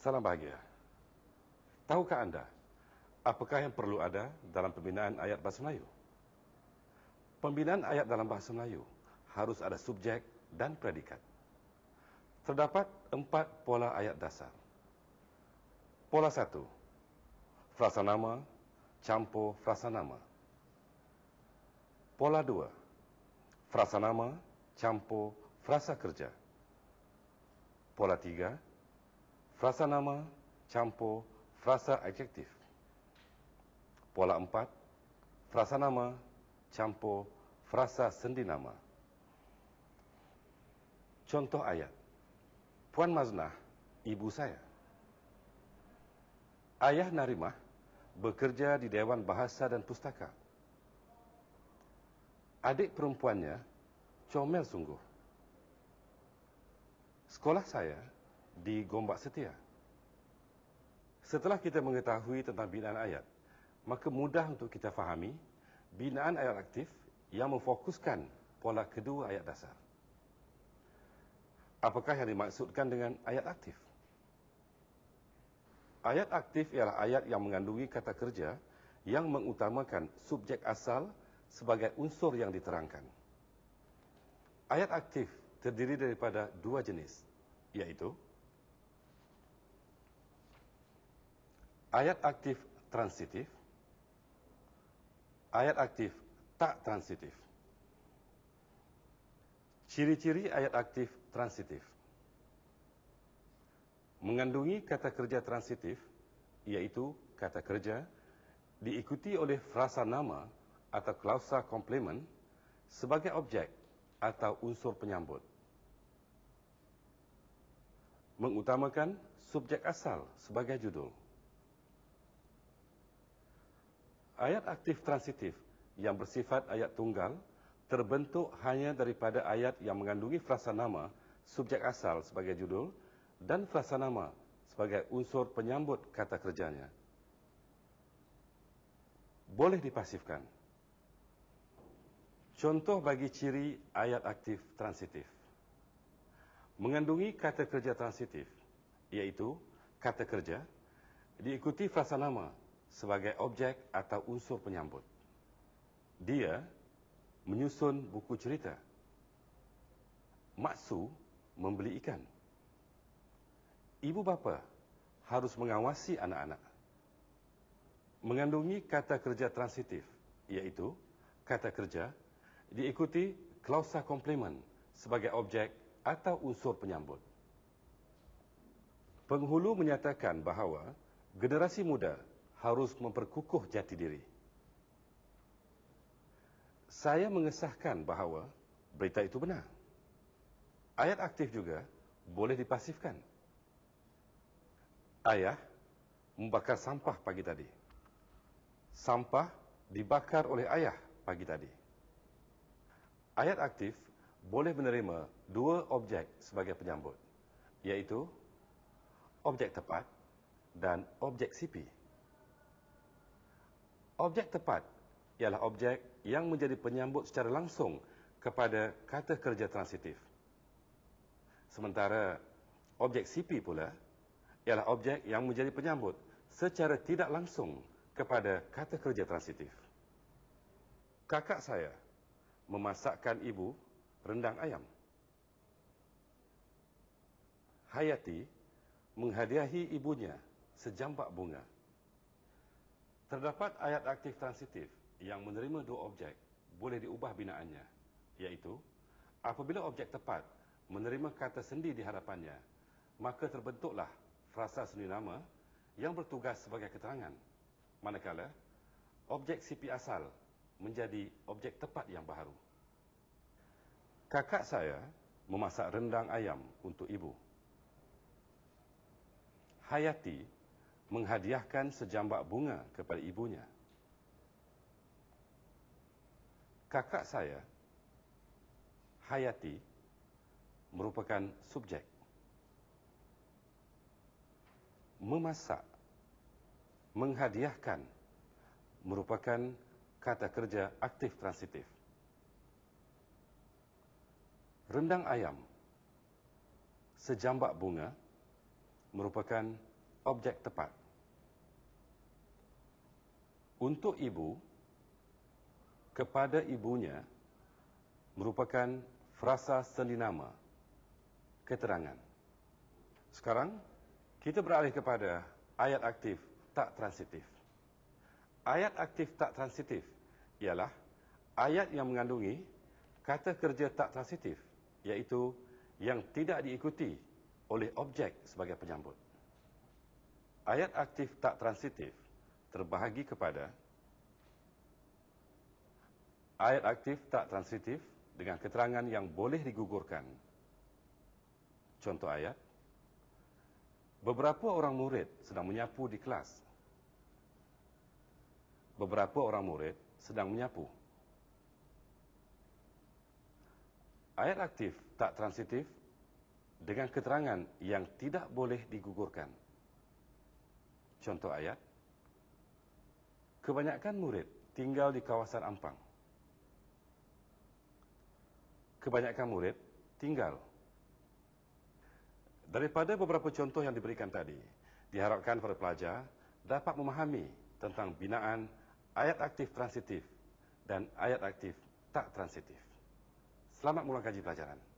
Salam bahagia. Tahukah anda apakah yang perlu ada dalam pembinaan ayat bahasa Melayu? Pembinaan ayat dalam bahasa Melayu harus ada subjek dan predikat. Terdapat empat pola ayat dasar. Pola satu, frasa nama campur frasa nama. Pola dua, frasa nama campur frasa kerja. Pola tiga, frasa frasa nama, campur, frasa adjektif. Pola empat, frasa nama, campur, frasa sendi nama. Contoh ayat, Puan Maznah, ibu saya. Ayah Narimah bekerja di Dewan Bahasa dan Pustaka. Adik perempuannya comel sungguh. Sekolah saya di Gombak Setia. Setelah kita mengetahui tentang binaan ayat, maka mudah untuk kita fahami binaan ayat aktif yang memfokuskan pola kedua ayat dasar. Apakah yang dimaksudkan dengan ayat aktif? Ayat aktif ialah ayat yang mengandungi kata kerja yang mengutamakan subjek asal sebagai unsur yang diterangkan. Ayat aktif terdiri daripada dua jenis, iaitu ayat aktif transitif, ayat aktif tak transitif. Ciri-ciri ayat aktif transitif. Mengandungi kata kerja transitif, iaitu kata kerja, diikuti oleh frasa nama atau klausa komplement sebagai objek atau unsur penyambut. Mengutamakan subjek asal sebagai judul. Ayat aktif transitif yang bersifat ayat tunggal terbentuk hanya daripada ayat yang mengandungi frasa nama subjek asal sebagai judul dan frasa nama sebagai unsur penyambut kata kerjanya. Boleh dipasifkan. Contoh bagi ciri ayat aktif transitif. Mengandungi kata kerja transitif, iaitu kata kerja, diikuti frasa nama sebagai objek atau unsur penyambut. Dia menyusun buku cerita. Maksu membeli ikan. Ibu bapa harus mengawasi anak-anak. Mengandungi kata kerja transitif, iaitu kata kerja diikuti klausa komplement sebagai objek atau unsur penyambut. Penghulu menyatakan bahawa generasi muda harus memperkukuh jati diri. Saya mengesahkan bahawa berita itu benar. Ayat aktif juga boleh dipasifkan. Ayah membakar sampah pagi tadi. Sampah dibakar oleh ayah pagi tadi. Ayat aktif boleh menerima dua objek sebagai penyambut, iaitu objek tepat dan objek sipi. Objek tepat ialah objek yang menjadi penyambut secara langsung kepada kata kerja transitif. Sementara objek CP pula ialah objek yang menjadi penyambut secara tidak langsung kepada kata kerja transitif. Kakak saya memasakkan ibu rendang ayam. Hayati menghadiahi ibunya sejambak bunga. Terdapat ayat aktif transitif yang menerima dua objek boleh diubah binaannya iaitu apabila objek tepat menerima kata sendi di hadapannya maka terbentuklah frasa sendi nama yang bertugas sebagai keterangan manakala objek CP asal menjadi objek tepat yang baru. Kakak saya memasak rendang ayam untuk ibu. Hayati menghadiahkan sejambak bunga kepada ibunya. Kakak saya, Hayati, merupakan subjek. Memasak, menghadiahkan, merupakan kata kerja aktif transitif. Rendang ayam, sejambak bunga, merupakan objek tepat. Untuk ibu, kepada ibunya merupakan frasa sendi nama keterangan. Sekarang, kita beralih kepada ayat aktif tak transitif. Ayat aktif tak transitif ialah ayat yang mengandungi kata kerja tak transitif iaitu yang tidak diikuti oleh objek sebagai penyambut ayat aktif tak transitif terbahagi kepada ayat aktif tak transitif dengan keterangan yang boleh digugurkan. Contoh ayat, beberapa orang murid sedang menyapu di kelas. Beberapa orang murid sedang menyapu. Ayat aktif tak transitif dengan keterangan yang tidak boleh digugurkan. Contoh ayat. Kebanyakan murid tinggal di kawasan Ampang. Kebanyakan murid tinggal. Daripada beberapa contoh yang diberikan tadi, diharapkan para pelajar dapat memahami tentang binaan ayat aktif transitif dan ayat aktif tak transitif. Selamat mulakan kaji pelajaran.